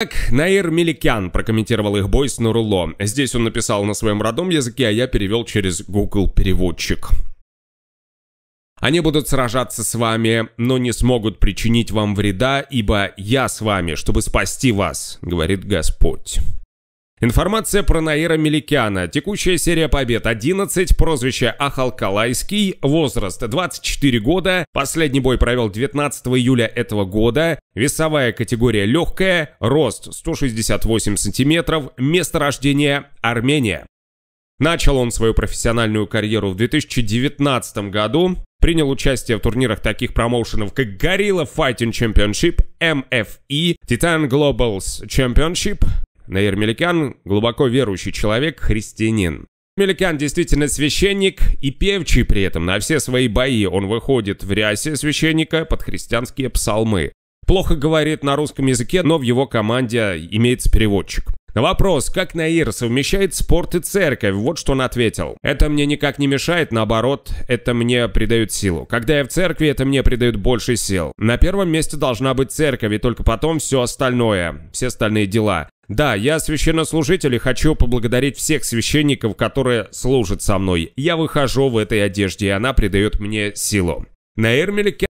Так, Наир Меликян прокомментировал их бой с Нуруло. Здесь он написал на своем родном языке, а я перевел через Google переводчик. Они будут сражаться с вами, но не смогут причинить вам вреда, ибо я с вами, чтобы спасти вас, говорит Господь. Информация про Наира Меликяна. Текущая серия побед 11, прозвище Ахалкалайский, возраст 24 года, последний бой провел 19 июля этого года, весовая категория легкая, рост 168 сантиметров, место рождения Армения. Начал он свою профессиональную карьеру в 2019 году, принял участие в турнирах таких промоушенов, как Gorilla Fighting Championship, MFE, Titan Globals Championship, Наир Меликян – глубоко верующий человек, христианин. Меликян действительно священник и певчий при этом. На все свои бои он выходит в рясе священника под христианские псалмы. Плохо говорит на русском языке, но в его команде имеется переводчик. На вопрос, как Наир совмещает спорт и церковь, вот что он ответил. «Это мне никак не мешает, наоборот, это мне придает силу. Когда я в церкви, это мне придает больше сил. На первом месте должна быть церковь, и только потом все остальное, все остальные дела. Да, я священнослужитель и хочу поблагодарить всех священников, которые служат со мной. Я выхожу в этой одежде, и она придает мне силу». Наир Меликян